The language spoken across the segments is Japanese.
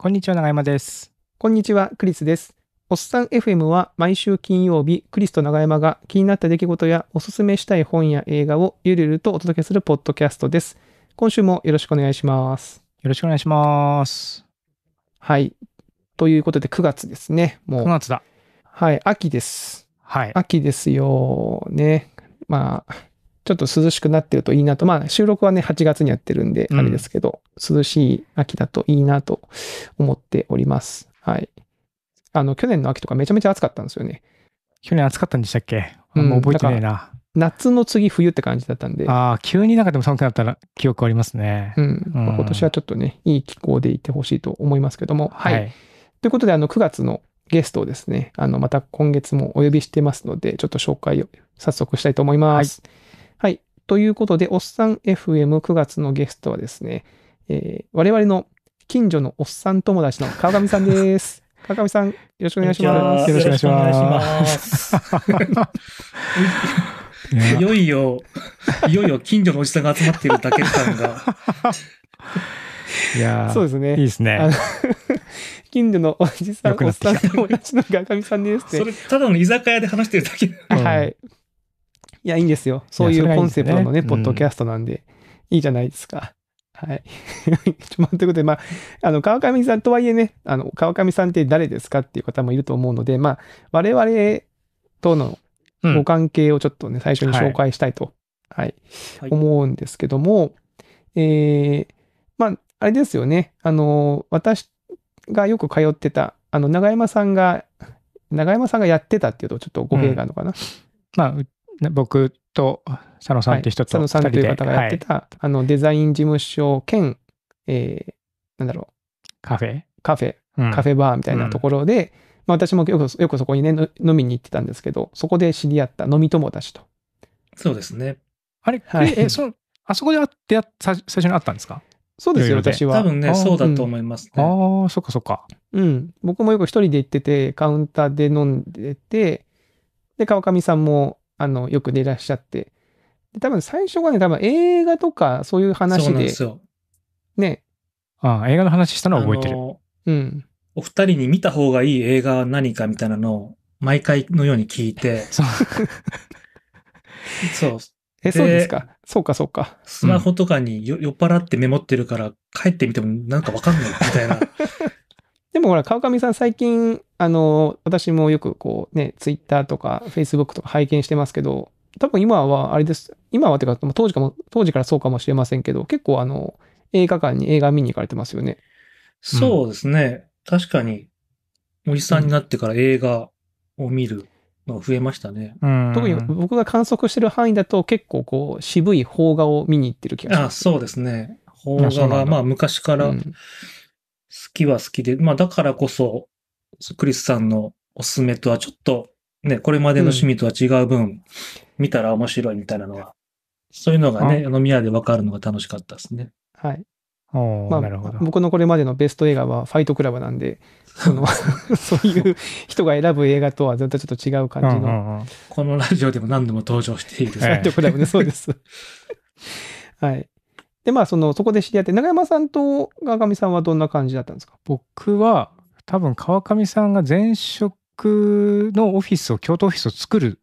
こんにちは、長山です。こんにちは、クリスです。おっさん FM は毎週金曜日、クリスと長山が気になった出来事やおすすめしたい本や映画をゆるゆるとお届けするポッドキャストです。今週もよろしくお願いします。よろしくお願いします。はい。ということで9月ですね。もう。9月だ。はい、秋です。はい。秋ですよ。ね。まあ、ちょっと涼しくなってるといいなと、まあ収録はね、8月にやってるんで、あれですけど、うん、涼しい秋だといいなと思っております。はい。あの、去年の秋とかめちゃめちゃ暑かったんですよね。去年暑かったんでしたっけあんま覚えてないな。うん、夏の次冬って感じだったんで。ああ、急になんかでも寒くなったら記憶ありますね。うん。うん、今年はちょっとね、いい気候でいてほしいと思いますけども。はい。はい、ということで、あの、9月のゲストをですね、あの、また今月もお呼びしてますので、ちょっと紹介を早速したいと思います。はいということで、おっさん FM9 月のゲストはですね、えー、我々の近所のおっさん友達の川上さんです。川上さん、よろしくお願いします。よろしくお願いします。いよいよ、いよいよ近所のおじさんが集まっているだけんが。いやそうですね。いいですね。近所のおじさん、おっさん友達の川上さんですって。それ、ただの居酒屋で話してるだけ。はい。いや、いいんですよ。そういうコンセプトのね、いいねポッドキャストなんで、うん、いいじゃないですか。はい。ょっということで、まあ、あの、川上さんとはいえね、あの、川上さんって誰ですかっていう方もいると思うので、まあ、我々とのご関係をちょっとね、うん、最初に紹介したいと、はい、はい、思うんですけども、えー、まあ、あれですよね、あの、私がよく通ってた、あの、長山さんが、長山さんがやってたっていうと、ちょっと語弊があるのかな。うん、まあ、僕と佐野さんって人と、はい、佐野さんという方がやってた、はい、あのデザイン事務所兼、えー、なんだろう。カフェカフェ、カフェバーみたいなところで、うん、まあ、私もよくよくそこにね、飲みに行ってたんですけど、そこで知り合った飲み友達と。そうですね。あれ、はい、え、その、あそこで出会最初に会ったんですかそうですよ、私は。多分ね、そうだと思いますね。ああ、そっかそっか。うん。僕もよく一人で行ってて、カウンターで飲んでて、で、川上さんもあの、よく出らっしゃって。で多分最初はね、多分映画とかそういう話で。そうなんですよ。ね。ああ、映画の話したのは覚えてる。うん。お二人に見た方がいい映画は何かみたいなのを毎回のように聞いて。そう。そう。え、そうですか。そうか、そうか。スマホとかに酔っ払ってメモってるから、帰ってみてもなんかわかんないみたいな。でもほら、川上さん最近あの、私もよくこうね、ツイッターとかフェイスブックとか拝見してますけど、多分今はあれです。今はっていうか、当時かも、当時からそうかもしれませんけど、結構あの、映画館に映画見に行かれてますよね。そうですね。うん、確かに、おじさんになってから映画を見るのが増えましたね。うん、特に僕が観測してる範囲だと結構こう、渋い邦画を見に行ってる気がします。あ、そうですね。邦画が、まあ昔から好きは好きで、まあだからこそ、クリスさんのおすすめとはちょっとね、これまでの趣味とは違う分、うん、見たら面白いみたいなのは、そういうのがね、あの、宮で分かるのが楽しかったですね。はい。まあ、僕のこれまでのベスト映画はファイトクラブなんで、その そういう人が選ぶ映画とは絶対ちょっと違う感じの。うんうんうん、このラジオでも何度も登場している。ファイトクラブね、そうです。はい。で、まあ、その、そこで知り合って、長山さんと川上さんはどんな感じだったんですか僕は、多分川上さんが前職のオフィスを、京都オフィスを作る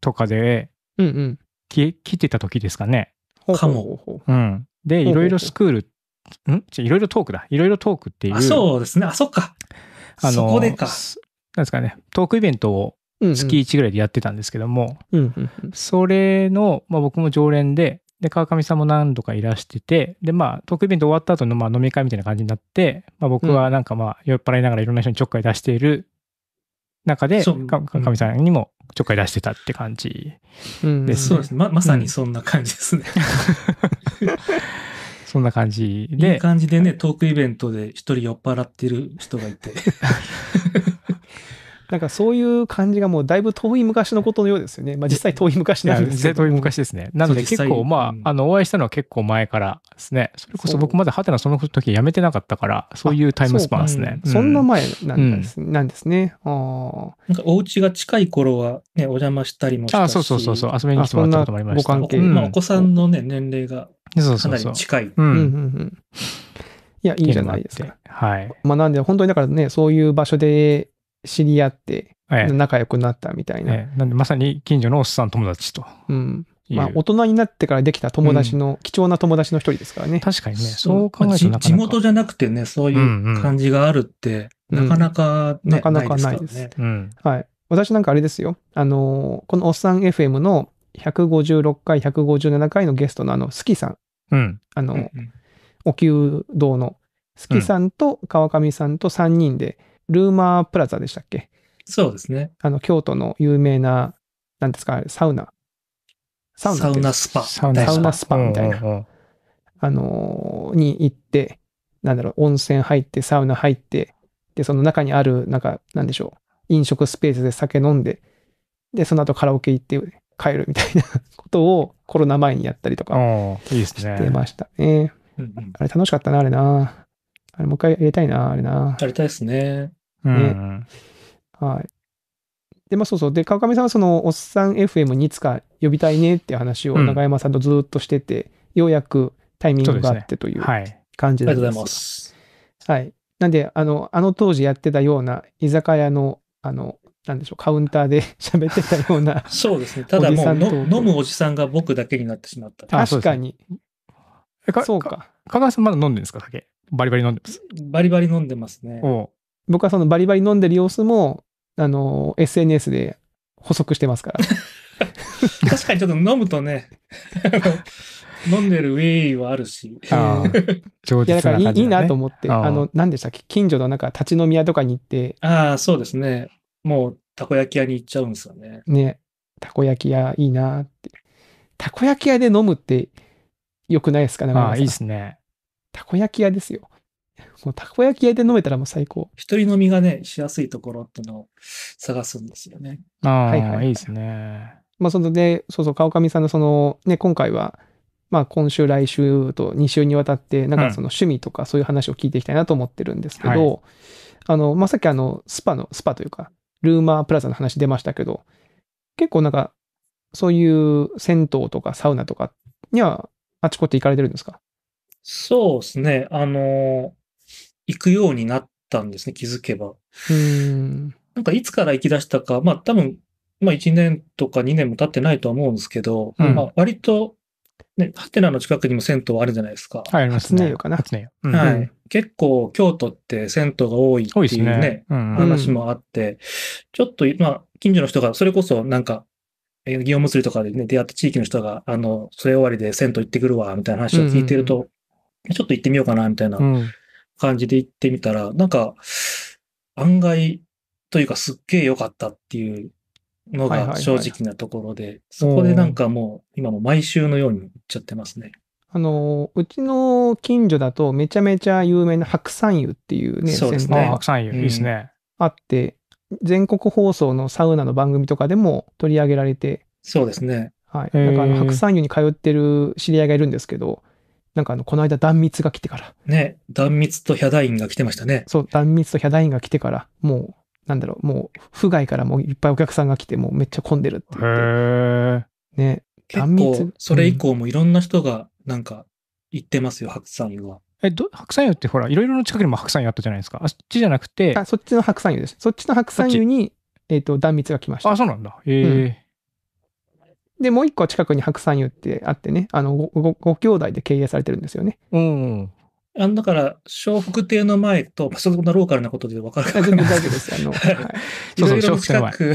とかで、うんうん。来てた時ですかね。かも。うん。で、いろいろスクール、んいろいろトークだ。いろいろトークっていう。あ、そうですね。あ、そっか。あの、そこでか。なんですかね、トークイベントを月1ぐらいでやってたんですけども、うんうん、それの、まあ、僕も常連で、で、川上さんも何度かいらしてて、で、まあ、トークイベント終わった後の、まあ、飲み会みたいな感じになって、まあ、僕はなんかまあ、酔っ払いながらいろんな人にちょっかい出している中で、川上さんにもちょっかい出してたって感じですね、うんうん、そうですねま。まさにそんな感じですね。う んそんな感じで。いい感じでね、トークイベントで一人酔っ払ってる人がいて なんかそういう感じがもうだいぶ遠い昔のことのようですよね。まあ実際遠い昔なんですけど。遠い昔ですね。なので結構まあ、あの、お会いしたのは結構前からですね。それこそ僕まだハテナその時やめてなかったから、そういうタイムスパンですね。そうん、そんな前なんです,、うん、なんですね。あなんかお家が近い頃はね、お邪魔したりもしたし。あ、そうそうそうそう。遊びに来てもらったこともありました。ご関係。まあお子さんのね、年齢がかなり近い。そうそうそううんうんいや、いいじゃないですか。はい。まあ、なんで、本当にだからね、そういう場所で知り合って、仲良くなったみたいな、えええ。なんでまさに近所のおっさん友達と。うん。まあ、大人になってからできた友達の、貴重な友達の一人ですからね。確かにね。そう考えるとなか地元じゃなくてね、そういう感じがあるって、うんうん、なかなか、ね、なかなかないです,、ねですうん。はい。私なんかあれですよ。あの、このおっさん FM の156回、157回のゲストのあの、スキさん。うん。あの、うんうん、お給堂のスキさんと川上さんと3人で、うんルーマープラザでしたっけそうですね。あの、京都の有名な、なんですか、サウナ。サウナサウナスパ。サウナスパみたいな。あのー、に行って、なんだろう、温泉入って、サウナ入って、で、その中にある、なんか、なんでしょう、飲食スペースで酒飲んで、で、その後カラオケ行って帰るみたいな ことをコロナ前にやったりとかしてましたね。あれ楽しかったな、あれな。あれ、もう一回やりたいな、あれな。やりたいですね。ね。うん、はい。で、まあそうそう。で、川上さんはその、おっさん FM にいつか呼びたいねっていう話を永山さんとずっとしてて、うん、ようやくタイミングがあってという感じです,、ねはい、ありがとうございます。はい。なんで、あの、あの当時やってたような居酒屋の、あの、なんでしょう、カウンターで 喋ってたような。そうですね。ただもう飲むおじさんが僕だけになってしまった。確かに。かそうか。川上さんまだ飲んでるんですか、酒。バリバリ飲んでます。バリバリ飲んでますね。僕はそのバリバリ飲んでる様子も、あの、SNS で補足してますから。確かにちょっと飲むとね、飲んでるウェイはあるし。ああ、上手、ね、いや、だからいいなと思って、あの、何でしたっけ、近所のなんか立ち飲み屋とかに行って。ああ、そうですね。もう、たこ焼き屋に行っちゃうんですよね。ね。たこ焼き屋いいなって。たこ焼き屋で飲むってよくないですかね。ああ、いいですね。たこ焼き屋ですよ。もうたこ焼き屋で飲めたらもう最高。一人飲みがね、しやすいところっていうのを探すんですよね。ああ、はいはい、いいですね。まあ、そのそうそう、川上さんのその、ね、今回は、まあ、今週、来週と2週にわたって、なんかその趣味とかそういう話を聞いていきたいなと思ってるんですけど、うんはい、あの、まあ、さっきあの、スパの、スパというか、ルーマープラザの話出ましたけど、結構なんか、そういう銭湯とかサウナとかには、あちこち行かれてるんですかそうですね。あの、行くようになったんですね、気づけば。うん。なんかいつから行き出したか、まあ多分、まあ1年とか2年も経ってないとは思うんですけど、うん、まあ割と、ね、ハテナの近くにも銭湯あるじゃないですか。はい、ありますね。かな。初うん、はい。結構京都って銭湯が多いっていうね、ねうん、話もあって、ちょっと、まあ近所の人が、それこそなんか、え祇園祭とかでね、出会った地域の人が、あの、それ終わりで銭湯行ってくるわ、みたいな話を聞いてると、うんうん、ちょっと行ってみようかな、みたいな感じで行ってみたら、うん、なんか、案外というかすっげえ良かったっていうのが正直なところで、はいはいはい、そこでなんかもう、今も毎週のように行っちゃってますね。あの、うちの近所だとめちゃめちゃ有名な白山湯っていうね、そうですね。白山湯、いいですね。あって、全国放送のサウナの番組とかでも取り上げられて。そうですね。はい。なんか白山湯に通ってる知り合いがいるんですけど、なんかあの、この間断密が来てから。ね、断密とヒャダインが来てましたね。そう、断密とヒャダインが来てから、もう、なんだろう、もう、府外からもいっぱいお客さんが来て、もうめっちゃ混んでるって言って。ね、断密。それ以降もいろんな人が、なんか、行ってますよ、うん、白山湯は。えど白山湯ってほら、いろいろの近くにも白山湯あったじゃないですか。あっちじゃなくて。あ、そっちの白山湯です。そっちの白山湯に、えっ、ー、と、断密が来ました。あ、そうなんだ。へえーうんで、もう一個は近くに白山湯ってあってね、あのご、ご、ご兄弟で経営されてるんですよね。うん。あの、だから、笑福亭の前と、まそんなローカルなことで分かるか全部大丈夫です。あの、はい。いろいろの近く、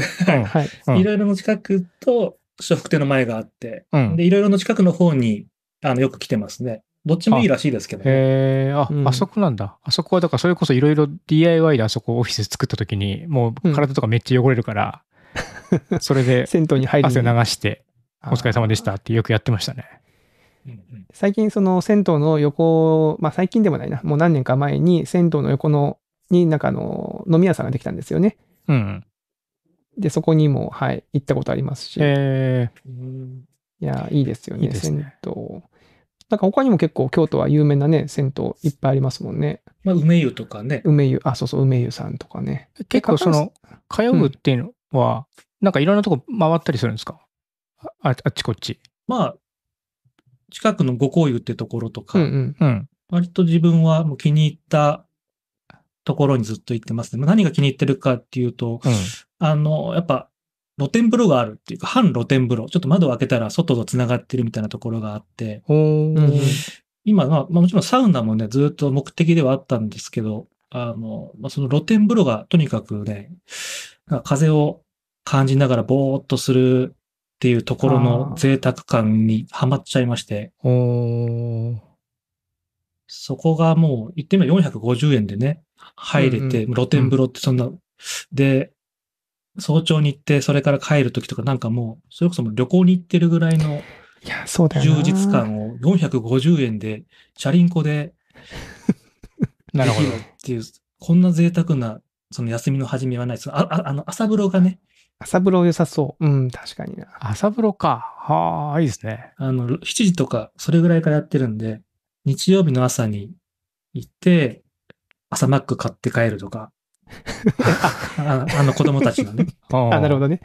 い。ろいろの近くと、笑福亭の前があって、うん、で、いろいろの近くの方に、あの、よく来てますね。どっちもいいらしいですけどね。へえ、あ、うん、あそこなんだ。あそこは、だからそれこそいろいろ DIY であそこオフィス作った時に、もう体とかめっちゃ汚れるから、うん、それで、銭湯に入る。汗流して、お疲れ様でしたってよくやってましたね。最近その銭湯の横、まあ最近でもないな、もう何年か前に銭湯の横のになんかあの飲み屋さんができたんですよね。うん。で、そこにも、はい、行ったことありますし。えー、いや、いいですよね、いいね銭湯。なんか他にも結構京都は有名なね、銭湯いっぱいありますもんね。まあ、梅湯とかね。梅湯、あ、そうそう、梅湯さんとかね。結構その、通うっていうのは、うん、なんかいろんなとこ回ったりするんですかああっちこっち。まあ、近くの五香湯ってところとか、うんうん、割と自分はもう気に入ったところにずっと行ってますね。何が気に入ってるかっていうと、うん、あの、やっぱ露天風呂があるっていうか、半露天風呂。ちょっと窓を開けたら外と繋がってるみたいなところがあって、うん、今、まあ、もちろんサウナもね、ずっと目的ではあったんですけど、あの、まあ、その露天風呂がとにかくね、風を感じながらぼーっとするっていうところの贅沢感にはまっちゃいまして。そこがもう、言ってみれば450円でね、入れて、露天風呂ってそんな、で、早朝に行って、それから帰る時とかなんかもう、それこそ旅行に行ってるぐらいの充実感を450円で、チャリンコで るほど。っていう、こんな贅沢な、その休みの始めはないです。ああの、朝風呂がね、朝風呂良さそう。うん、確かにな。朝風呂か。はあ、いいですね。あの、7時とか、それぐらいからやってるんで、日曜日の朝に行って、朝マック買って帰るとか。ああの子供たちのね。あなるほどね。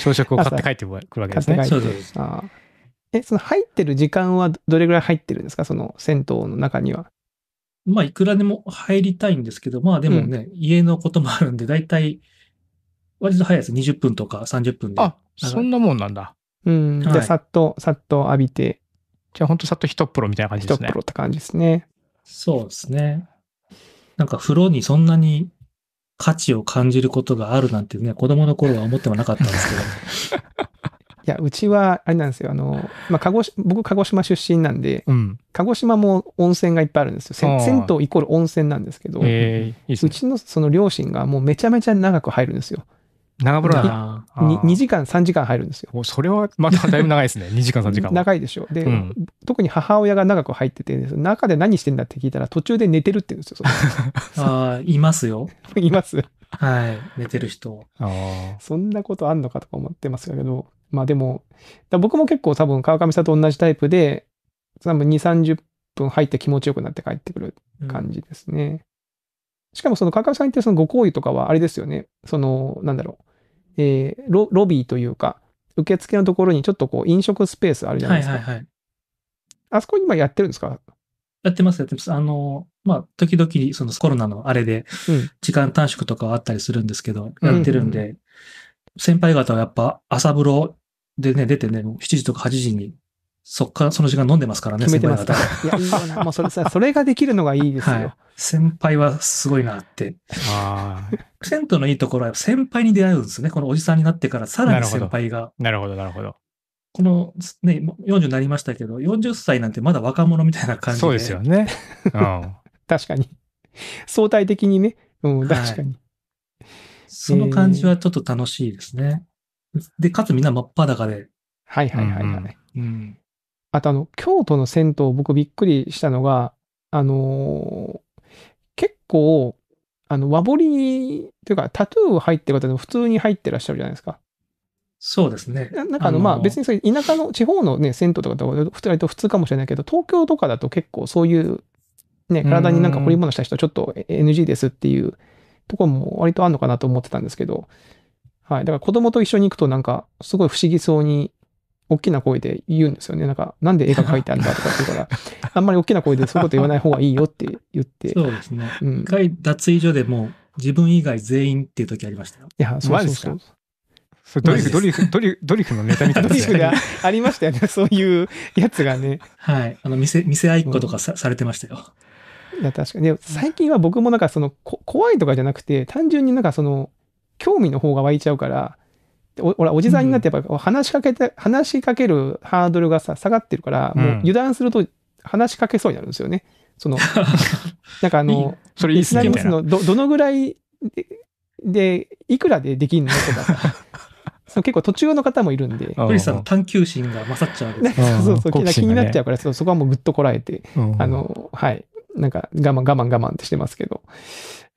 朝食を買って帰ってくるわけですね。そうです。え、その入ってる時間はどれぐらい入ってるんですかその銭湯の中には。まあ、いくらでも入りたいんですけど、まあでもね、うん、家のこともあるんで、だいたい割と早いです。20分とか30分で。あ、そんなもんなんだ。うん。じゃあ、さっと、さっと浴びて。じゃあ、ほんとさっと一プロみたいな感じですね。一プロって感じですね。そうですね。なんか風呂にそんなに価値を感じることがあるなんてね、子供の頃は思ってはなかったんですけど。いや、うちは、あれなんですよ。あの、まあ、鹿児僕、鹿児島出身なんで、うん、鹿児島も温泉がいっぱいあるんですよ。銭湯イコール温泉なんですけど、えーね、うちのその両親がもうめちゃめちゃ長く入るんですよ。長風呂だな。2時間、3時間入るんですよ。もうそれはまただいぶ長いですね。2 時間、3時間。長いでしょ。で、うん、特に母親が長く入ってて、中で何してんだって聞いたら、途中で寝てるって言うんですよ。ああ、いますよ。います。はい。寝てる人。そんなことあんのかとか思ってますけど、まあでも、僕も結構多分川上さんと同じタイプで、多分2、30分入って気持ちよくなって帰ってくる感じですね。うんしかもその川上さんってそのご好意とかはあれですよね。その、なんだろう。えー、ロロビーというか、受付のところにちょっとこう飲食スペースあるじゃないですか。はいはいはい。あそこ今やってるんですかやってます、やってます。あの、まあ、時々、そのコロナのあれで、時間短縮とかはあったりするんですけど、うん、やってるんで、うんうん先輩方はやっぱ朝風呂でね、出てね、7時とか8時に、そっから、その時間飲んでますからね、決めてます。いや、いいよな。もうそれさ、それができるのがいいですよ。はい先輩はすごいなって。ああ。銭湯のいいところは先輩に出会うんですね。このおじさんになってからさらに先輩が。なるほど、なるほど。この、ね、40になりましたけど、40歳なんてまだ若者みたいな感じで。そうですよね。うん。確かに。相対的にね。うん、確かに。はい、その感じはちょっと楽しいですね。えー、で、かつみんな真っ裸で。はいはいはいはい。うん、うんあとあの、京都の銭湯、僕びっくりしたのが、あの構、あの、和彫りというか、タトゥー入ってる方でも普通に入ってらっしゃるじゃないですか。そうですね。なんかあの、まあ別にそれ、田舎の地方のね、銭湯とかと普通と普通かもしれないけど、東京とかだと結構そういう、ね、体になんか彫り物した人はちょっと NG ですっていうところも割とあるのかなと思ってたんですけど、はい。だから子供と一緒に行くとなんか、すごい不思議そうに大きな声で言うんですよね。なんか、なんで絵が描いてあるんだとかって言うから、あんまり大きな声でそういうこと言わない方がいいよって言って。そうですね。うん、一回脱衣所でも自分以外全員っていう時ありましたよ。いや、そうですか。それドリフ、ドリフ、ドリフ、ドリフのネタみたいな、ドリフがありましたよね。そういうやつがね。はい。あの、見せ合いっ子とかさうん、されてましたよ。いや、確かに。最近は僕もなんかその、こ怖いとかじゃなくて、単純になんかその、興味の方が湧いちゃうから、俺、おじさんになってやっぱ話しかけて、うん、話しかけるハードルがさ、下がってるから、もう油断すると話しかけそうになるんですよね。その、なんかあの、それいいっすね。のど、どのぐらいで、でいくらでできんのとか その結構途中の方もいるんで。スさんの探求心が勝っちゃう、そうそう、ね、気になっちゃうから、そこはもうぐっとこらえて、あの、はい。なんか我慢我慢我慢ってしてますけど。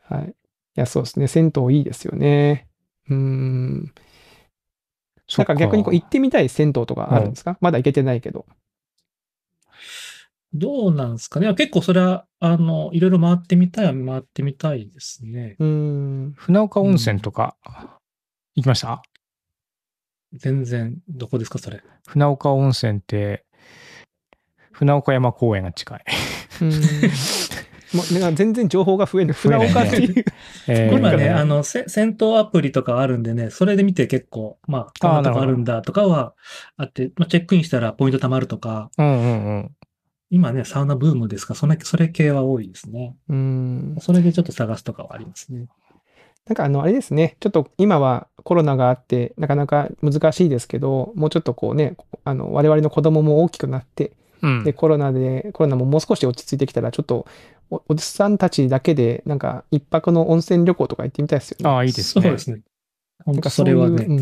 はい。いや、そうですね。銭湯いいですよね。うん。なんか逆にこう行ってみたい銭湯とかあるんですか、うん、まだ行けてないけど。どうなんですかね結構それは、あの、いろいろ回ってみたいは回ってみたいですね。うん。船岡温泉とか、行きました、うん、全然、どこですかそれ。船岡温泉って、船岡山公園が近い。もう全然情報が増える。船岡っていう。今ね、あの、戦闘アプリとかあるんでね、それで見て結構、まあ、こんなとこあるんだとかはあって、まあ、チェックインしたらポイント貯まるとか。うんうんうん。今ね、サウナブームですかそれ、それ系は多いですね。うん。それでちょっと探すとかはありますね。なんかあの、あれですね。ちょっと今はコロナがあって、なかなか難しいですけど、もうちょっとこうね、あの、我々の子供も大きくなって、うん、で、コロナで、コロナももう少し落ち着いてきたら、ちょっとおおじさんたちだけで、なんか、一泊の温泉旅行とか行ってみたいですよね。ああ、いいですね。そうですね。なんかそれはね、うん、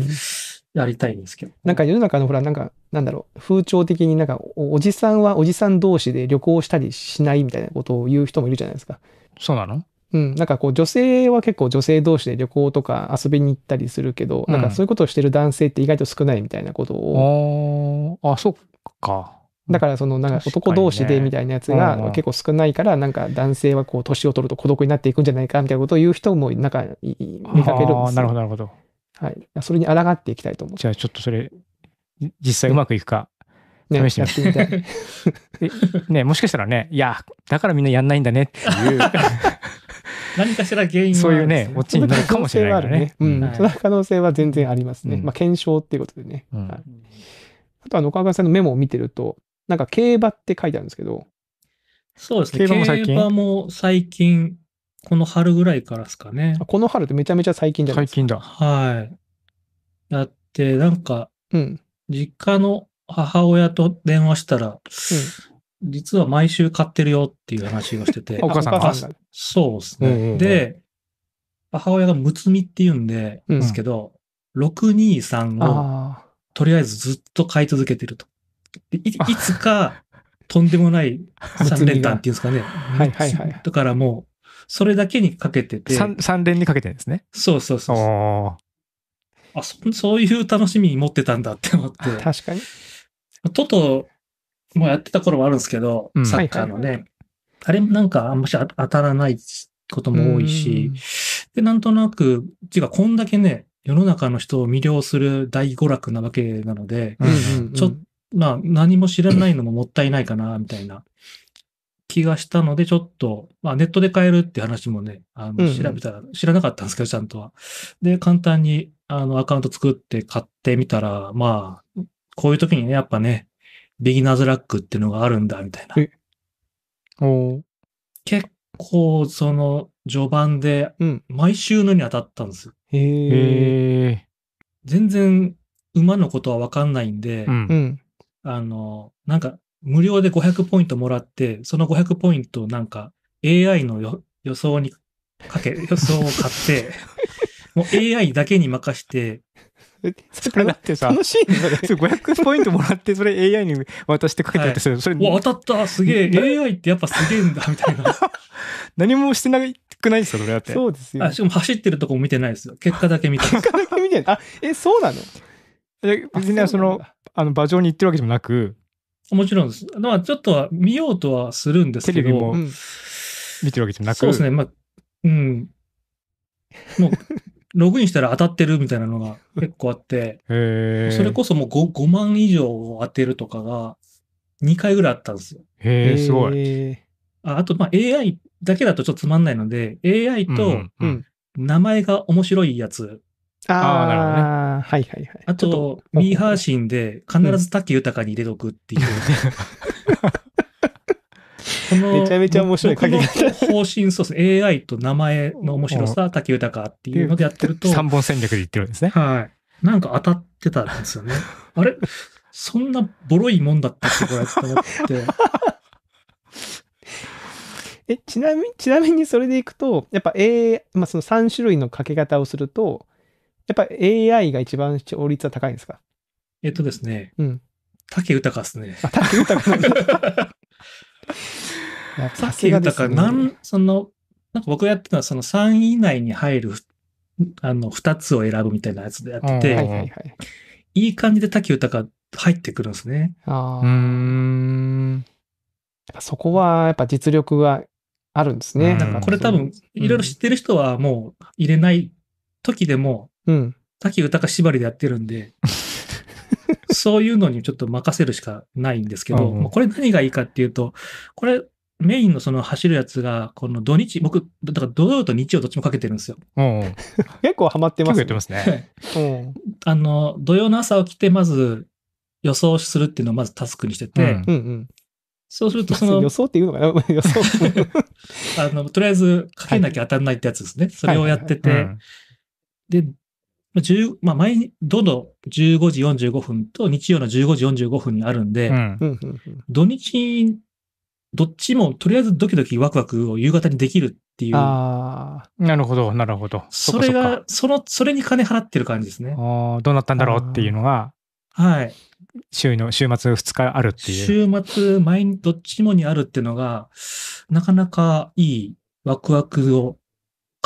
やりたいんですけど。なんか世の中のほら、なんか、なんだろう、風潮的になんかお、おじさんはおじさん同士で旅行したりしないみたいなことを言う人もいるじゃないですか。そうなのうん、なんかこう女性は結構女性同士で旅行とか遊びに行ったりするけど、うん、なんかそういうことをしてる男性って意外と少ないみたいなことを。ああ、そっか。だからそのなんか男同士でみたいなやつが結構少ないからなんか男性はこう年を取ると孤独になっていくんじゃないかみたいなことを言う人もなんか見かけるんですなるほどなるほど。はい。それに抗っていきたいと思う。じゃあちょっとそれ実際うまくいくか試してみて,、ね、みたい。ねもしかしたらねいやだからみんなやんないんだねっていう 何かしら原因、ね、そういうね、落ちになるかもしれないかね。うん、はい、その可能性は全然ありますね。うん、まあ、検証っていうことでね。うん、はい、あと、は、の、岡川さんのメモを見てると、なんか競馬って書いてあるんですけど。そうですね。競馬も最近。競馬も最近、この春ぐらいからですかね。この春ってめちゃめちゃ最近じゃないですか。最近だ。はい。やって、なんか、うん、実家の母親と電話したら、うん、実は毎週買ってるよっていう話をしてて。お母さんがそうですね、で、母親がむつみって言うんで、うん、ですけど、623をとりあえずずっと買い続けてると。いいつか、とんでもない 三連単っていうんですかね。はいはいはい。だからもう、それだけにかけてて。三連にかけてるんですね。そうそうそうあそ、そういう楽しみに持ってたんだって思って。確かに。トトもやってた頃はあるんですけど、うん、サッカーのね、あれなんかあんまし当たらないことも多いし、で、なんとなく、違うこんだけね、世の中の人を魅了する大娯楽なわけなので、うんうんうん、ちょっまあ、何も知らないのももったいないかな、みたいな気がしたので、ちょっと、まあ、ネットで買えるって話もね、あの、調べたら、うんうん、知らなかったんですけど、ちゃんとは。で、簡単に、あの、アカウント作って買ってみたら、まあ、こういう時にね、やっぱね、ビギナーズラックっていうのがあるんだ、みたいな。結構、その、序盤で、毎週のに当たったんですよ。うん、へ全然、馬のことはわかんないんで、うん、あの、なんか、無料で500ポイントもらって、その500ポイントをなんか、AI の予想にかけ、予想を買って、もう AI だけに任して、それだってさ、楽しいね。500ポイントもらって、それ AI に渡してかけたって、それ、お、当たったすげえ !AI ってやっぱすげえんだみたいな。何もしてなくないですかそれだって。そうですよ。しかも走ってるとこも見てないですよ。結果だけ見て 結果だけ見てあ、え、そうなの別にその、あの、馬上に行ってるわけでもなく。もちろんです。まあ、ちょっとは見ようとはするんですけど。テレビも見てるわけじゃなく。そうですね。まあ、うん。もう、ログインしたら当たってるみたいなのが 結構あって、それこそもう 5, 5万以上を当てるとかが2回ぐらいあったんですよ。へえ、すごい。ああと、まあ、AI だけだとちょっとつまんないので、AI と名前が面白いやつああ、なるほどね。はいはいはい。あと、ミーハーシンで必ず竹豊に入れとくっていう。めちゃめちゃ面白い鍵方。針、そうですね。AI と名前の面白さ、竹豊っていうのでやってると。3本戦略で言ってるんですね。はい。なんか当たってたんですよね。あれそんなボロいもんだったってこれと思って。え、ちなみに、ちなみにそれでいくと、やっぱ a まあその3種類のかけ方をすると、やっぱ AI が一番視聴率は高いんですかえっとですね。うん。竹豊っすね。あ、竹豊なんだ。竹豊、ね、なん、その、なんか僕やってたのは、その3位以内に入る、あの、2つを選ぶみたいなやつでやってて、はいはいはい、いい感じで竹豊入ってくるんですね。ああ。うん。そこは、やっぱ実力があるんですね。これ多分、いろいろ知ってる人はもう入れない時でも、うん。滝豊縛りでやってるんで、そういうのにちょっと任せるしかないんですけど、うん、これ何がいいかっていうと、これメインのその走るやつが、この土日、僕、だから土曜と日曜どっちもかけてるんですよ。うん、結構ハマってますね。かけてますね。あの、土曜の朝起きて、まず予想するっていうのをまずタスクにしてて、うんうんうんそうすると、その。予想っていうのかな 予想。あの、とりあえず、かけなきゃ当たんないってやつですね。はい、それをやってて、はいはいはいうん、で、10まあ毎、どの15時45分と日曜の15時45分にあるんで、うん、土日、どっちもとりあえずドキドキワクワクを夕方にできるっていう。ああ、なるほど、なるほど。それが、その、それに金払ってる感じですね。ああ、どうなったんだろうっていうのが、はい。週の、週末2日あるっていう。週末、毎日どっちもにあるっていうのが、なかなかいいワクワクを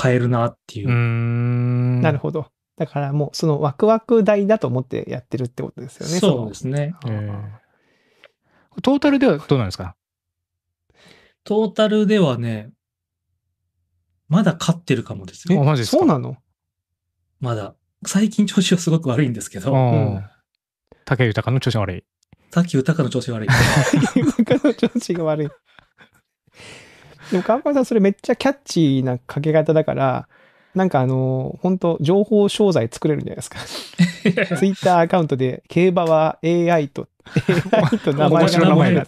変えるなっていう。うん。なるほど。だからもうそのワクワク代だと思ってやってるってことですよね。そうですね。えー、トータルではどうなんですかトータルではね、まだ勝ってるかもですよ。マジですかそうなのまだ。最近調子はすごく悪いんですけど。うん、竹豊の調子悪い。竹豊の調子悪い。竹豊の調子が悪い。でも川上さんそれめっちゃキャッチーなかけ方だから、なんかあの、本当情報商材作れるんじゃないですか。ツイッターアカウントで、競馬は AI と、AI と名前の名前だ。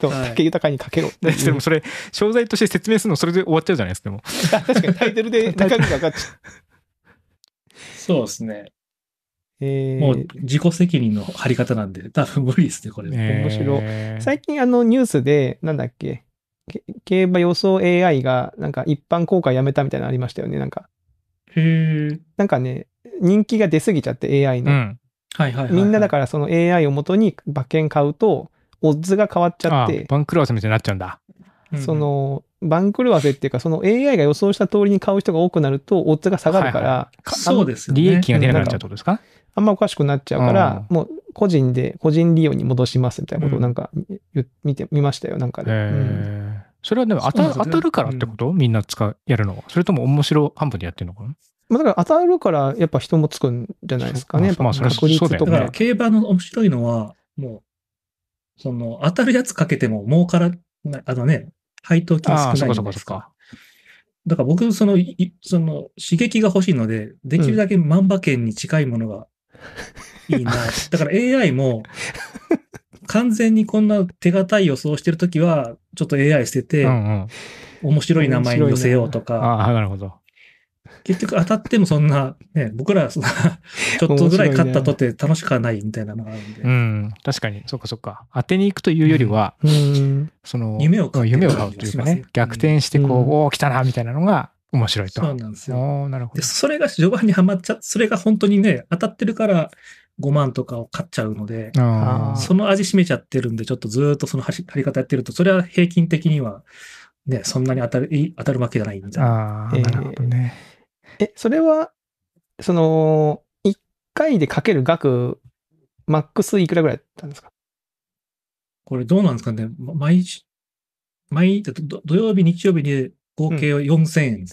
と、竹豊かにかけろ、でもそれ、商材として説明するのそれで終わっちゃうじゃないですか、も。確かにタイトルで中身が分かっちゃう。そうですね。えー、もう自己責任の張り方なんで、多分無理ですね、これ。面白い。最近あのニュースで、なんだっけ、競馬予想 AI が、なんか一般公開やめたみたいなのありましたよね、なんか。へなんかね、人気が出すぎちゃって AI の。うん、はい、はいはいはい、みんなだからその AI をもとに馬券買うと、オッズが変わっちゃって。番狂わせみたいになっちゃうんだ。その、番狂わせっていうか、その AI が予想した通りに買う人が多くなると、オッズが下がるから、はいはい、そうです、ね、利益が出なくなっちゃうってことですかあんまおかしくなっちゃうから、もう個人で、個人利用に戻しますみたいなことをなんか、うん、見て、みましたよ、なんかで。それはでも当た、ね、当たるからってこと、みんな使う、やるのは。それとも面白半分でやってるのかなまあ、だから当たるからやっぱ人もつくんじゃないですかね。まあ、それはそうだから競馬の面白いのは、もう、その、当たるやつかけても儲からない、あのね、配当金少ないじゃないですか。だから僕、その、その、刺激が欲しいので、できるだけ万馬券に近いものがいいな。だから AI も、完全にこんな手堅い予想してるときは、ちょっと AI 捨てて、面白い名前に寄せようとか。あなるほど。結局当たってもそんな、ね、僕らそんな、ちょっとぐらい勝ったとて楽しくはないみたいなのがあるんで。ね、うん、確かに、そっかそっか。当てに行くというよりは、うん、その、夢を買う。夢を買うというかね、逆転してこう、うん、おお、来たな、みたいなのが、面白いと。そうなんですよ。なるほど。それが序盤にはまっちゃ、それが本当にね、当たってるから5万とかを買っちゃうので、その味しめちゃってるんで、ちょっとずっとその張り方やってると、それは平均的には、ね、そんなに当たる、当たるわけじゃないみたいな。ああ、なるほどね。えー、えそれは、その、1回でかける額、マックスいくらぐらいだったんですかこれどうなんですかね毎、毎、土曜日、日曜日で合計は4000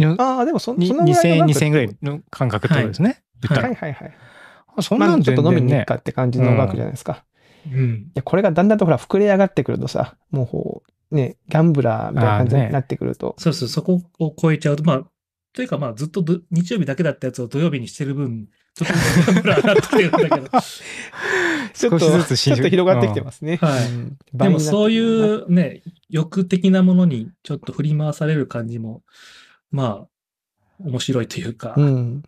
円ああ、でもそんなぐらい2000円、2000円ぐらいの感覚ってことですね。はい、はい、はいはいはいそんなん、ね、ちょっと飲みに行くかって感じの額じゃないですか。うん、うん、いやこれがだんだんとほら膨れ上がってくるとさ、もうね、ギャンブラーみたいな感じになってくると。ね、そうそう、そこを超えちゃうと、まあ、というかまあずっと日曜日だけだったやつを土曜日にしてる分、ちょっと油上がってんど。ちょっと、ちょっと広がってきてますね。い。でもそういうね、欲的なものにちょっと振り回される感じも、まあ、面白いというか。うん。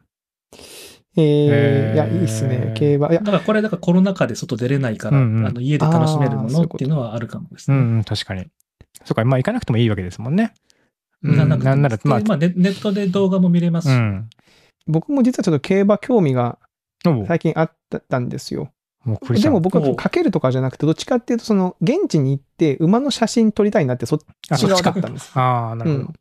えー、えー、いや、いいっすね、競馬。だからこれ、だからコロナ禍で外出れないから、うんうん、あの家で楽しめるものっていうのはあるかもですね。うううん、確かに。そうか、まあ行かなくてもいいわけですもんね。なんなら、まあ、ネットで動画も見れますし。僕も実はちょっと競馬興味が最近あったんですよ。でも僕はかけるとかじゃなくて、どっちかっていうと、その、現地に行って馬の写真撮りたいなって、そっち側だったんです。ああ、なるほど。うん、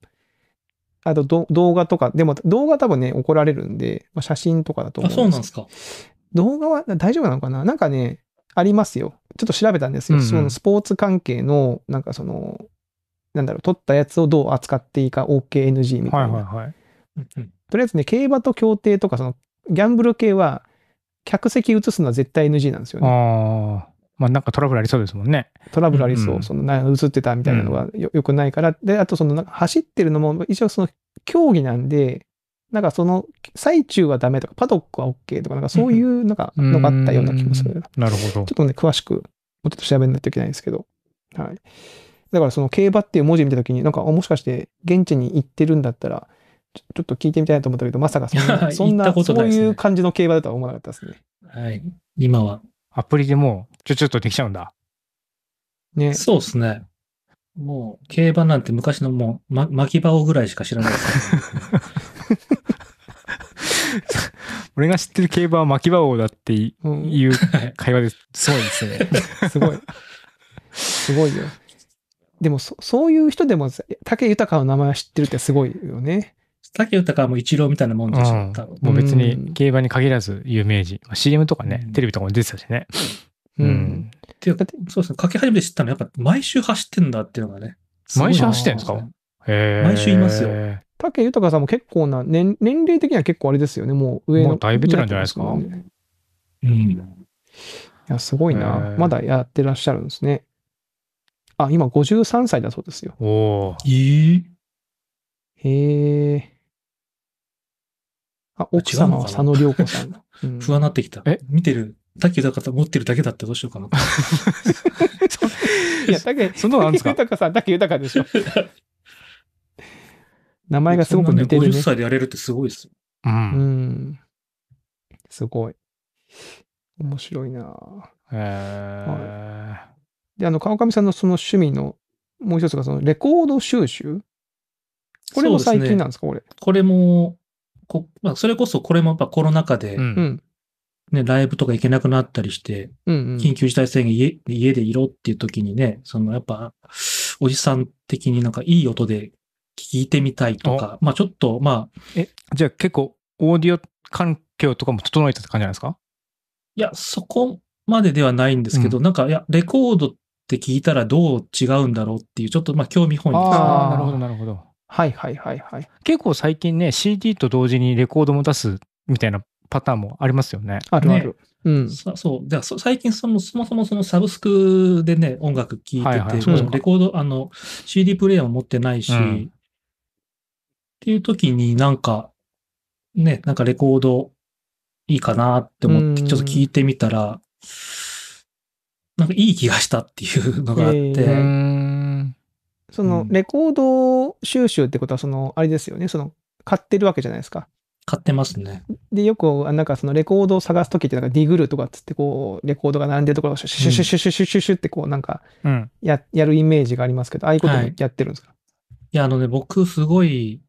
あと動画とか、でも動画多分ね、怒られるんで、まあ、写真とかだと思うんです。あ、そうなんですか。動画は大丈夫なのかななんかね、ありますよ。ちょっと調べたんですよ。うんうん、そのスポーツ関係の、なんかその、なんだろう、撮ったやつをどう扱っていいか、OKNG、OK、みたいな。はいはいはい。うんうんとりあえずね、競馬と競艇とか、その、ギャンブル系は、客席移すのは絶対 NG なんですよね。ああ。まあなんかトラブルありそうですもんね。トラブルありそう。うん、その、映ってたみたいなのはよ,、よくないから。で、あとその、走ってるのも、一応その、競技なんで、なんかその、最中はダメとか、パドックは OK とか、なんかそういうのが、のがあったような気もする。なるほど。ちょっとね、詳しく、もうちょっと調べないといけないんですけど。はい。だからその競馬っていう文字見たときに、なんか、もしかして現地に行ってるんだったら、ちょっと聞いてみたいなと思ったけど、まさかそんな、そんな、ね、そういう感じの競馬だとは思わなかったですね。はい。今は。アプリでもう、ちょちょっとできちゃうんだ。ね。そうですね。もう、競馬なんて昔のもう、ま、巻き場をぐらいしか知らないね、俺が知ってる競馬は巻き場王だっていう会話です。うすごいですね。すごい。すごいよ。でもそ、そういう人でも、竹豊の名前は知ってるってすごいよね。武豊も一郎みたいなもんでしょ、うん、多分。もう別に競馬に限らず有名人。CM とかね、テレビとかも出てたしね。うん。うん、っていうか、そうですね。かけ始めて知ったのやっぱ毎週走ってんだっていうのがね。毎週走ってんですかへ毎週いますよ。武豊さんも結構な年、年齢的には結構あれですよね。もう上の。もう大ベテランじゃないですか。うん。いや、すごいな。まだやってらっしゃるんですね。あ、今53歳だそうですよ。おお。ええー。へえ。あ、奥様は佐野良子さ ん。不安なってきた。え見てる。竹豊さん持ってるだけだってどうしようかな。いや、竹、そのあんすか豊さん、竹豊でしょ。名前がすごく似てる、ね。50歳でやれるってすごいですよ。うん。うんすごい。面白いなへえ、ー、で、あの、川上さんのその趣味の、もう一つがそのレコード収集これも最近なんですか、ね、これ。これも、こまあ、それこそこれもやっぱコロナ禍で、うんね、ライブとか行けなくなったりして、うんうん、緊急事態宣言家家でいろっていう時にね、そのやっぱ、おじさん的になんかいい音で聞いてみたいとか、まあちょっとまあ。え、じゃあ結構オーディオ環境とかも整えてた感じなんですかいや、そこまでではないんですけど、うん、なんか、いや、レコードって聞いたらどう違うんだろうっていう、ちょっとまあ興味本位ですね。ああ、なるほど、なるほど。はいはいはいはい。結構最近ね、CD と同時にレコードも出すみたいなパターンもありますよね。あるある。ね、うん。そう。じゃ最近その、そもそもそのサブスクでね、音楽聴いてて、はいはい、レコード、あの、CD プレイヤーも持ってないし、うん、っていう時になんか、ね、なんかレコードいいかなって思って、ちょっと聞いてみたら、なんかいい気がしたっていうのがあって。そのレコード収集ってことは、その、あれですよね、その、買ってるわけじゃないですか。買ってますね。で、よく、なんかそのレコードを探すときって、なんかディグルとかっつって、こう、レコードが並んでるところをシュシュシュシュシュシュシュシュってこう、なんかや、うん、やるイメージがありますけど、ああいうこともやってるんですか、はい、いや、あのね、僕、すごい、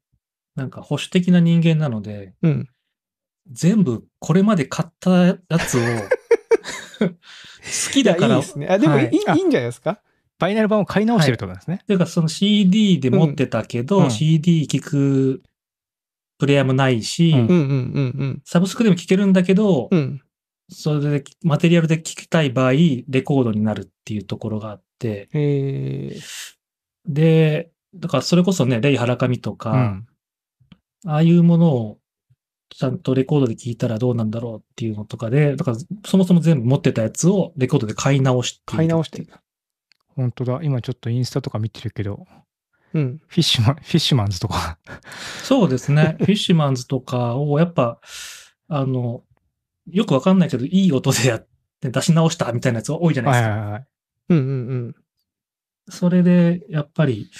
なんか保守的な人間なので、うん、全部、これまで買ったやつを好きだから。いいですね。あ、でもいいはい、いいんじゃないですかバイナル版を買い直してるってことなんですね。と、はい、うか、その CD で持ってたけど、うん、CD 聞くプレイヤーもないし、うん、サブスクでも聞けるんだけど、うん、それでマテリアルで聞きたい場合、レコードになるっていうところがあって、で、だからそれこそね、レイ・ハラカミとか、ああいうものをちゃんとレコードで聞いたらどうなんだろうっていうのとかで、だからそもそも全部持ってたやつをレコードで買い直して買い直して本当だ。今ちょっとインスタとか見てるけど、うん、フィッシュマン、フィッシュマンズとか。そうですね。フィッシュマンズとかを、やっぱ、あの、よくわかんないけど、いい音でやって出し直したみたいなやつ多いじゃないですか。はいはいはい。うんうんうん。それで、やっぱり、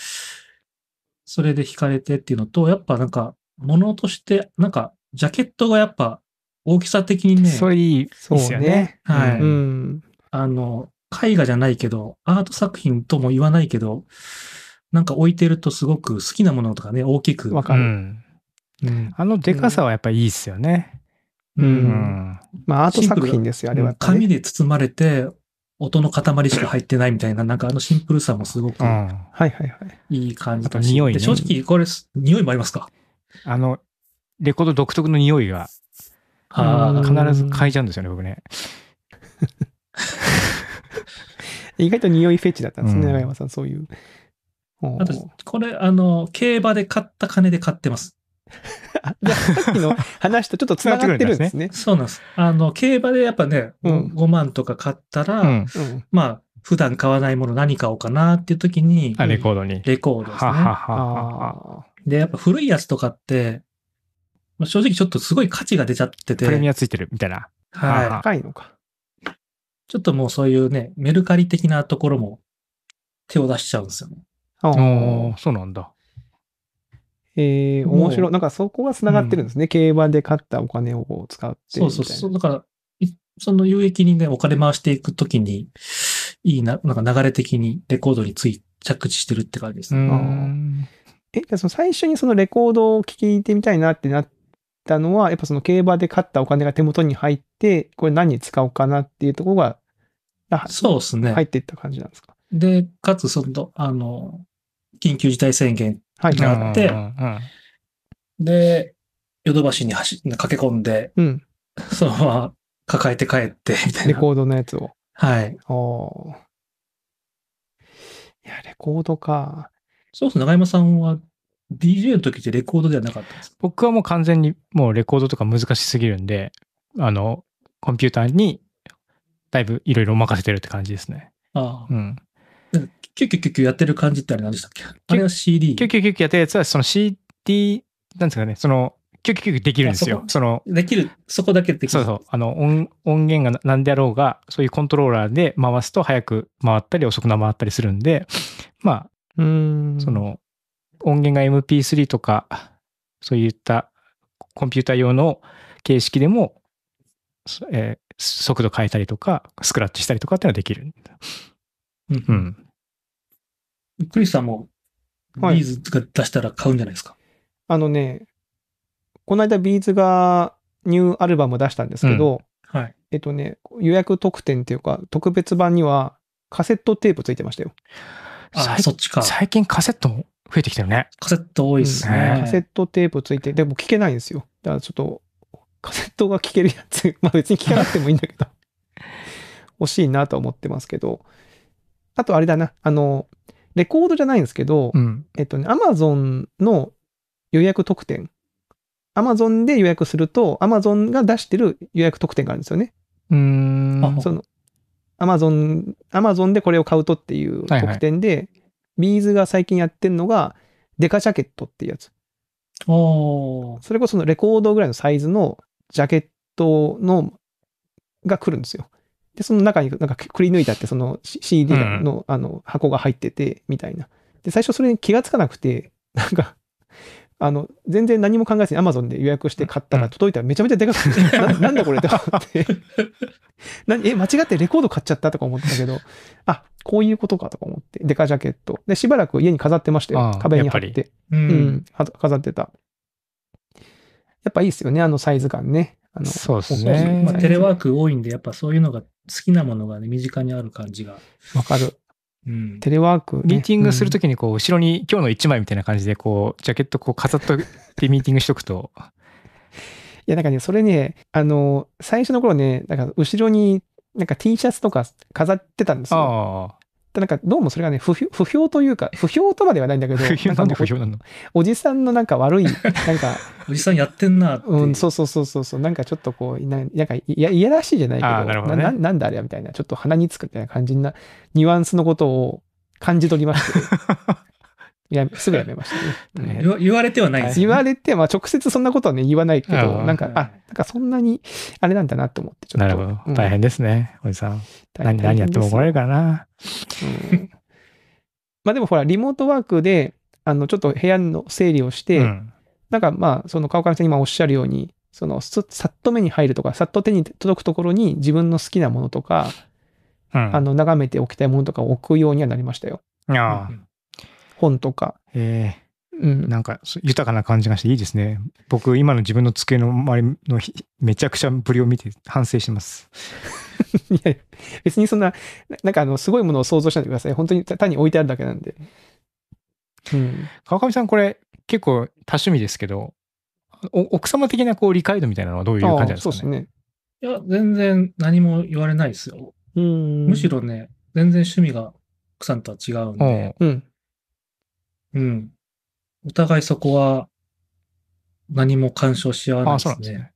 それで惹かれてっていうのと、やっぱなんか、ものとして、なんか、ジャケットがやっぱ、大きさ的にね。そういい、そうですよね。はい。うん、あの、絵画じゃないけど、アート作品とも言わないけど、なんか置いてるとすごく好きなものとかね、大きく。わかる、うん。うん、あのでかさはやっぱいいっすよね。うん。うん、まあ、アート作品ですよ、あれは、ね、紙で包まれて、音の塊しか入ってないみたいな、なんかあのシンプルさもすごく、はいはいはい。いい感じだし。匂い、ね、正直、これ、匂いもありますかあの、レコード独特の匂いが、必ず嗅いじゃうんですよね、僕ね。意外と匂いフェチだったんですね、永山さん、そういう。あと、これ、あの、競馬で買った金で買ってます。さっきの話とちょっとつながってるんですね。そうなんです。あの、競馬でやっぱね、うん、5万とか買ったら、うん、まあ、普段買わないもの何買おうかなっていう時に、レコードに。レコードですね。はははで、やっぱ古いやつとかって、まあ、正直ちょっとすごい価値が出ちゃってて。プレミアついてるみたいな。はい。高いのか。ちょっともうそういうね、メルカリ的なところも手を出しちゃうんですよね。ああ、そうなんだ。ええー、面白い。なんかそこが繋がってるんですね。うん、競馬で買ったお金を使ってそうそうそう。だから、その有益にね、お金回していくときに、いいな、なんか流れ的にレコードについ着地してるって感じですね。え、じゃその最初にそのレコードを聴いてみたいなってなったのは、やっぱその競馬で勝ったお金が手元に入って、これ何に使おうかなっていうところが、そうですね。入っていった感じなんですか。で、かつ、その、あの、緊急事態宣言があって、はい、で、ヨドバシに走駆け込んで、うん、そのまま抱えて帰って、みたいな。レコードのやつを。はい。おいや、レコードか。そうですね、長山さんは DJ の時ってレコードではなかったんですか僕はもう完全にもうレコードとか難しすぎるんで、あの、コンピューターにだいぶいろいろ任せてるって感じですね。ああ。うん。キュキュキュキュやってる感じってあれ何でしたっけあれは CD。キュキュキュキュやってるやつはその CD、なんですかね、その、キュキュキュできるんですよ。その。できる、そこだけできる。そうそう。あの音、音源が何であろうが、そういうコントローラーで回すと早く回ったり遅く回ったりするんで、まあ、うんその、音源が MP3 とか、そういったコンピューター用の形式でも、えー、速度変えたりとか、スクラッチしたりとかっていうのはできる。うん。うん、クリスさんも、ビーズが出したら買うんじゃないですか、はい、あのね、この間ビーズがニューアルバム出したんですけど、うん、はい、えっとね、予約特典っていうか、特別版にはカセットテープついてましたよ。ああ、そっちか。最近カセット増えてきたよね。カセット多いですね、うん、カセットテープついて、でも聞けないんですよ。だからちょっと、カセットが聞けるやつ、まあ別に聞かなくてもいいんだけど、欲しいなとは思ってますけど、あとあれだな、あの、レコードじゃないんですけど、うん、えっとね、アマゾンの予約特典。アマゾンで予約すると、アマゾンが出してる予約特典があるんですよね。うん。その、アマゾン、アマゾンでこれを買うとっていう特典で、はいはいビーズが最近やってんのが、デカジャケットっていうやつ。それこそのレコードぐらいのサイズのジャケットの、が来るんですよ。で、その中になんかくり抜いたって、その CD の,、あの箱が入ってて、みたいな。で、最初それに気がつかなくて、なんかあの、全然何も考えずに Amazon で予約して買ったら、届いたらめちゃめちゃでかくて、ななんだこれって思って何、え、間違ってレコード買っちゃったとか思ったけど、あ、こういうことかとか思って、デカジャケット。で、しばらく家に飾ってましたよ。壁に貼って。うん、うん、飾ってた。やっぱいいですよね、あのサイズ感ね。あのそうですね、まあ。テレワーク多いんで、やっぱそういうのが、好きなものがね、身近にある感じが。わかる。うん、テレワーク、ね、ミーティングするときにこう、後ろに今日の1枚みたいな感じでこうジャケットこう飾っとってミーティングしとくといや、なんかね、それね、あの、最初の頃ね、なんか後ろになんか T シャツとか飾ってたんですよ。なんかどうもそれがね不評というか不評とまではないんだけど なんで不評なのおじさんのなんか悪い なんかおじさんやってんなって、うん、そうそうそうそうなんかちょっとこうなんかいやいやらしいじゃないけどなど、ね、ななんだあれみたいなちょっと鼻につくみたいな感じなニュアンスのことを感じ取りまして や、すぐやめましたね。言われてはないです、ね、言われて、まあ直接そんなことはね、言わないけど、なんか、あ、なんかそんなに、あれなんだなと思って、ちょっと。なるほど。大変ですね、おじさん。大何、何やっても怒られるからな。うん、まあでもほら、リモートワークで、あの、ちょっと部屋の整理をして、うん、なんかまあ、その川上さん今おっしゃるように、その、さっと目に入るとか、さっと手に届くところに自分の好きなものとか、うん、あの、眺めておきたいものとかを置くようにはなりましたよ。ああ、うん、本とか。えーうん、なんか豊かな感じがしていいですね。僕、今の自分の机の周りのめちゃくちゃぶりを見て反省してます。いや別にそんな、なんかあの、すごいものを想像しないでください。本当に単に置いてあるだけなんで。うん、川上さん、これ結構多趣味ですけど、奥様的なこう理解度みたいなのはどういう感じなんですかね。すね。いや、全然何も言われないですよ。むしろね、全然趣味が奥さんとは違うんで、うん。お互いそこは何も干渉し合わないですね。ああそうなんですね。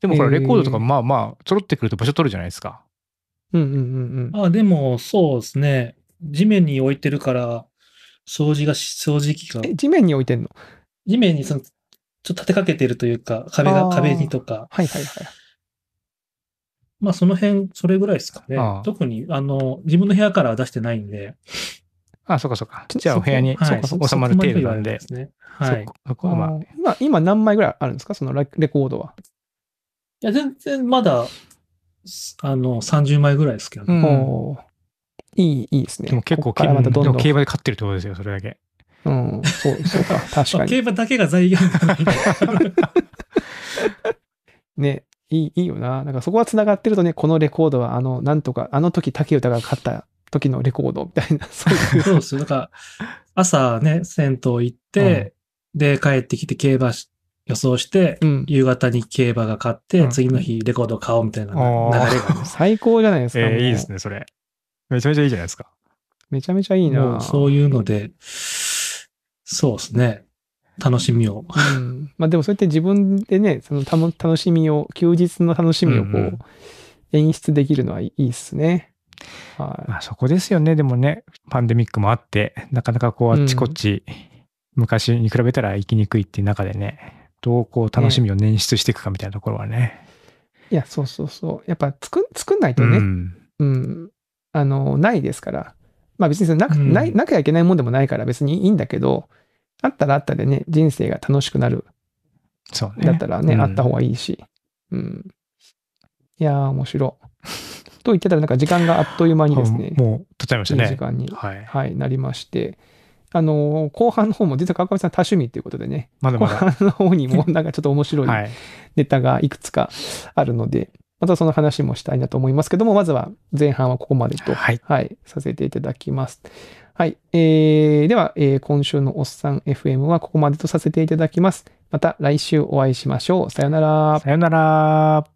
でもこれレコードとか、まあまあ、ちょろってくると場所取るじゃないですか。うんうんうんうん。あ、でも、そうですね。地面に置いてるから、掃除が、掃除機が。え、地面に置いてんの地面に、その、ちょっと立てかけてるというか、壁が、壁にとか。はいはいはい。まあ、その辺、それぐらいですかね。特に、あの、自分の部屋からは出してないんで、あ、そうかそうか。じゃあお部屋に収まる程度なんで。今、何枚ぐらいあるんですかそのレコードは。いや、全然まだ、あの、30枚ぐらいですけどね。いい、いいですね。でも結構、競馬で勝ってるってことですよ、それだけ。うん、そう、そうか、確かに。競馬だけが財源 ね、いい、いいよな。なんかそこは繋がってるとね、このレコードは、あの、なんとか、あの時竹豊が勝った時のレコードみたいな。そうそうですよ。だから、朝ね、銭湯行って、うん、で、帰ってきて競馬予想して、うん、夕方に競馬が勝って、次の日レコード買おうみたいな流れが、ね、最高じゃないですか。えー、いいですね、それ。めちゃめちゃいいじゃないですか。めちゃめちゃいいな。そういうので、そうですね。楽しみを。うん、まあでもそうやって自分でね、その楽しみを、休日の楽しみをこう、演出できるのはいいっすね。はいまあ、そこですよね、でもね、パンデミックもあって、なかなかこう、あっちこっち、昔に比べたら行きにくいっていう中でね、どうこう、楽しみを捻出していくかみたいなところはね。ねいや、そうそうそう。やっぱ作、作んないとね、うん、うん、あの、ないですから。まあ別にそのなん、ななきゃいけないもんでもないから別にいいんだけど、あったらあったでね、人生が楽しくなる。そうね。だったらね、うん、あった方がいいし。うん。いやー、面白い。と言ってたら、なんか時間があっという間にですね、もう、取っちゃいましたね。時間に、はい、はい、なりまして、あの後半の方も実は川上さん多趣味ということでね、まだまだ後半の方にもなんかちょっと面白いネタがいくつかあるので、はい、またその話もしたいなと思いますけども、まずは前半はここまでと、はい、はい、させていただきます。はい。えー、では、えー、今週のおっさん FM はここまでとさせていただきます。また来週お会いしましょう。さよなら。さよなら。